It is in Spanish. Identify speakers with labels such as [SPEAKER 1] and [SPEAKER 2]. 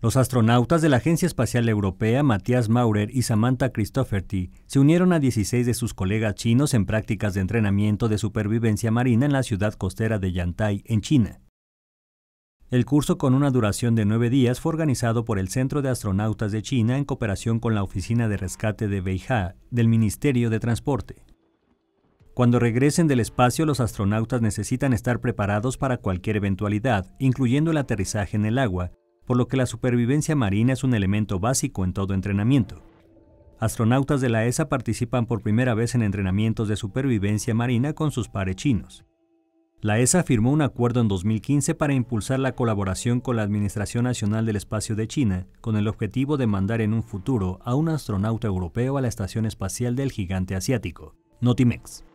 [SPEAKER 1] Los astronautas de la Agencia Espacial Europea, Matthias Maurer y Samantha Christopherty, se unieron a 16 de sus colegas chinos en prácticas de entrenamiento de supervivencia marina en la ciudad costera de Yantai, en China. El curso, con una duración de nueve días, fue organizado por el Centro de Astronautas de China en cooperación con la Oficina de Rescate de Beijá del Ministerio de Transporte. Cuando regresen del espacio, los astronautas necesitan estar preparados para cualquier eventualidad, incluyendo el aterrizaje en el agua, por lo que la supervivencia marina es un elemento básico en todo entrenamiento. Astronautas de la ESA participan por primera vez en entrenamientos de supervivencia marina con sus pares chinos. La ESA firmó un acuerdo en 2015 para impulsar la colaboración con la Administración Nacional del Espacio de China, con el objetivo de mandar en un futuro a un astronauta europeo a la Estación Espacial del Gigante Asiático, Notimex.